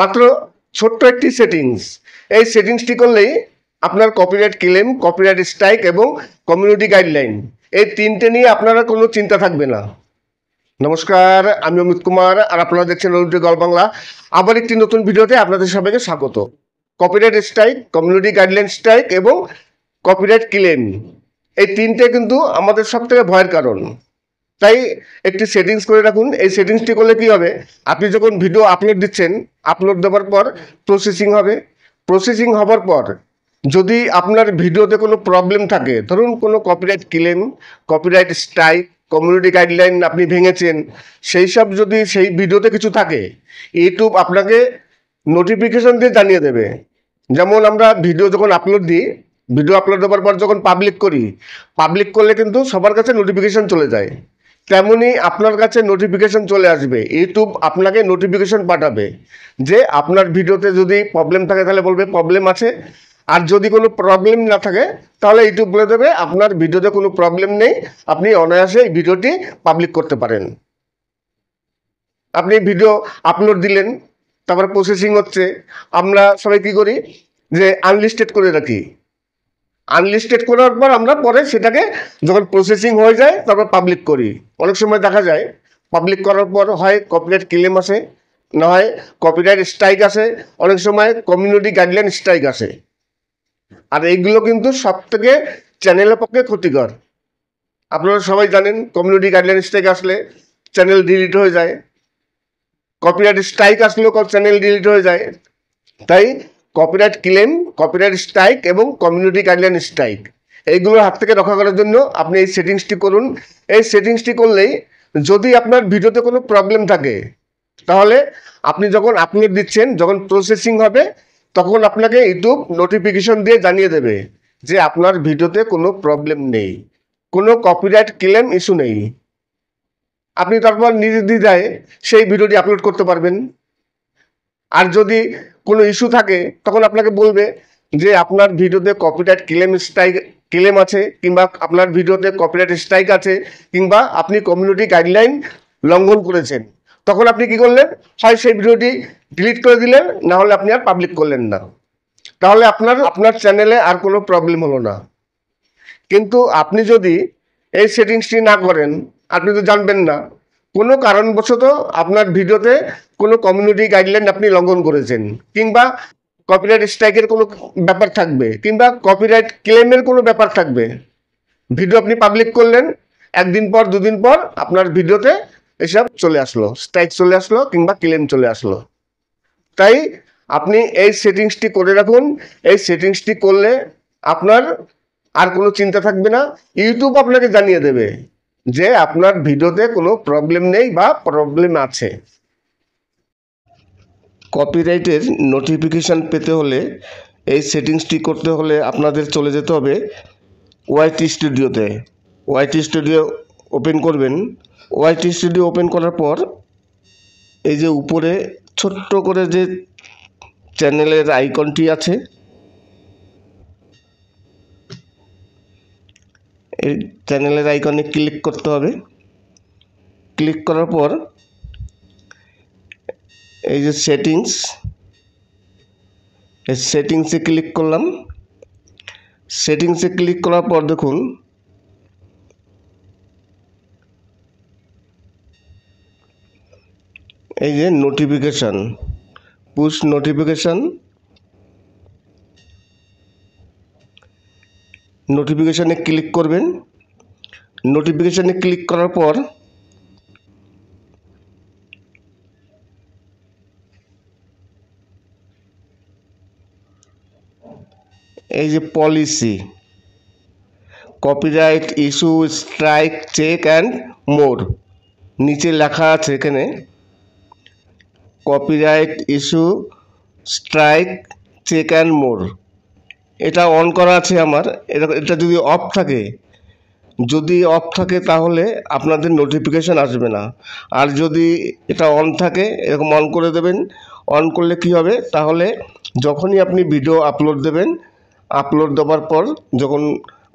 মাত্র ছোট্ট একটি সেটিংস এই সেটিংসটি করলেই আপনার কপিরাইট ক্লেম কপিরাইট স্ট্রাইক এবং কমিউনিটি গাইডলাইন এই তিনটে নিয়ে আপনারা কোনো চিন্তা থাকবে না নমস্কার আমি অমিত কুমার আর আপনারা দেখছেন অলিম্পিক গল বাংলা আবার একটি নতুন ভিডিওতে আপনাদের সবাইকে স্বাগত copyright strike community guideline strike এবং কপিরাইট ক্লেম এই তিনটে কিন্তু আমাদের থেকে ভয়ের কারণ তাই একটি সেটিংস করে রাখুন এই সেটিংসটি করলে কি হবে আপনি যখন ভিডিও আপলোড দিচ্ছেন আপলোড দেওয়ার পর প্রসেসিং হবে প্রসেসিং হবার পর যদি আপনার ভিডিওতে কোনো প্রবলেম থাকে ধরুন কোনো copyright claim copyright strike community guideline আপনি ভেঙেছেন সেই সব যদি সেই ভিডিওতে কিছু থাকে ইউটিউব আপনাকে নোটিফিকেশন দিয়ে জানিয়ে দেবে যেমন আমরা ভিডিও যখন আপলোড দিই ভিডিও আপলোড হওয়ার পর যখন পাবলিক করি পাবলিক করলে কিন্তু সবার কাছে নোটিফিকেশন চলে যায় তেমনই আপনার কাছে নোটিফিকেশন চলে আসবে ইউটিউব আপনাকে নোটিফিকেশন পাঠাবে যে আপনার ভিডিওতে যদি প্রবলেম থাকে তাহলে বলবে প্রবলেম আছে আর যদি কোনো প্রবলেম না থাকে তাহলে ইউটিউব বলে দেবে আপনার ভিডিওতে কোনো প্রবলেম নেই আপনি অনায়াসে এই ভিডিওটি পাবলিক করতে পারেন আপনি ভিডিও আপলোড দিলেন তারপরে প্রসেসিং হচ্ছে আমরা সবাই কী করি যে আনলিস্টেড করে রাখি আনলিস্টেড করার পর আমরা পরে সেটাকে যখন প্রসেসিং হয়ে যায় তারপর পাবলিক করি অনেক সময় দেখা যায় পাবলিক করার পর হয় কপিরাইট ক্লেম আসে না হয় কপিরাইট স্ট্রাইক আসে অনেক সময় কমিউনিটি গাইডলাইন স্ট্রাইক আসে আর এইগুলো কিন্তু সব থেকে চ্যানেলের পক্ষে ক্ষতিকর আপনারা সবাই জানেন কমিউনিটি গাইডলাইন স্ট্রাইক আসলে চ্যানেল ডিলিট হয়ে যায় কপিরাইট স্ট্রাইক আসলেও চ্যানেল ডিলিট হয়ে যায় তাই কপিরাইট ক্লেম কপিরাইট স্ট্রাইক এবং কমিউনিটি গাইডলাইন স্ট্রাইক এইগুলোর হাত থেকে রক্ষা করার জন্য আপনি এই সেটিংসটি করুন এই সেটিংসটি করলেই যদি আপনার ভিডিওতে কোনো প্রবলেম থাকে তাহলে আপনি যখন আপনি দিচ্ছেন যখন প্রসেসিং হবে তখন আপনাকে ইউটিউব নোটিফিকেশন দিয়ে জানিয়ে দেবে যে আপনার ভিডিওতে কোনো প্রবলেম নেই কোনো কপিরাইট ক্লেম ইস্যু নেই আপনি তারপর নির্দ্বিধায় সেই ভিডিওটি আপলোড করতে পারবেন আর যদি কোনো ইস্যু থাকে তখন আপনাকে বলবে যে আপনার ভিডিওতে কপিরাইট ক্লেম স্ট্রাইক ক্লেম আছে কিংবা আপনার ভিডিওতে কপিরাইট স্ট্রাইক আছে কিংবা আপনি কমিউনিটি গাইডলাইন লঙ্ঘন করেছেন তখন আপনি কি করলেন হয় সেই ভিডিওটি ডিলিট করে দিলেন না হলে আপনি আর পাবলিক করলেন না তাহলে আপনার আপনার চ্যানেলে আর কোনো প্রবলেম হলো না কিন্তু আপনি যদি এই সেটিংসটি না করেন আপনি তো জানবেন না কোনো কারণবশত আপনার ভিডিওতে কোনো কমিউনিটি গাইডলাইন আপনি লঙ্ঘন করেছেন কিংবা কপিরাইট স্ট্রাইকের কোনো ব্যাপার থাকবে কিংবা কপিরাইট ক্লেমের কোনো ব্যাপার থাকবে ভিডিও আপনি পাবলিক করলেন একদিন পর দুদিন পর আপনার ভিডিওতে এসব চলে আসলো স্ট্রাইক চলে আসলো কিংবা ক্লেম চলে আসলো তাই আপনি এই সেটিংসটি করে রাখুন এই সেটিংসটি করলে আপনার আর কোনো চিন্তা থাকবে না ইউটিউব আপনাকে জানিয়ে দেবে যে আপনার ভিডিওতে কোনো প্রবলেম নেই বা প্রবলেম আছে কপিরাইটের নোটিফিকেশান পেতে হলে এই সেটিংসটি করতে হলে আপনাদের চলে যেতে হবে ওয়াইটি স্টুডিওতে ওয়াইটি স্টুডিও ওপেন করবেন ওয়াইটি স্টুডিও ওপেন করার পর এই যে উপরে ছোট্ট করে যে চ্যানেলের আইকনটি আছে এই চ্যানেলের আইকনে ক্লিক করতে হবে ক্লিক করার পর এই যে সেটিংস এই সেটিংসে ক্লিক করলাম সেটিংসে ক্লিক করার পর দেখুন এই যে নোটিফিকেশান পুশ নোটিফিকেশান নোটিফিকেশানে ক্লিক করবেন নোটিফিকেশানে ক্লিক করার পর এই যে policy copyright issue strike check and more নিচে লেখা আছে এখানে copyright issue strike check and more এটা অন করা আছে আমার এটা এটা যদি অফ থাকে যদি অফ থাকে তাহলে আপনাদের নোটিফিকেশান আসবে না আর যদি এটা অন থাকে এরকম অন করে দেবেন অন করলে কি হবে তাহলে যখনই আপনি ভিডিও আপলোড দেবেন আপলোড দেওয়ার পর যখন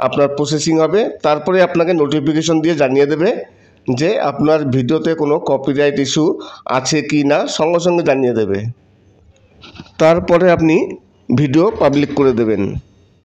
আপনার প্রসেসিং হবে তারপরে আপনাকে নোটিফিকেশন দিয়ে জানিয়ে দেবে যে আপনার ভিডিওতে কোনো কপিরাইট ইস্যু আছে কি না সঙ্গে সঙ্গে জানিয়ে দেবে তারপরে আপনি ভিডিও পাবলিক করে দেবেন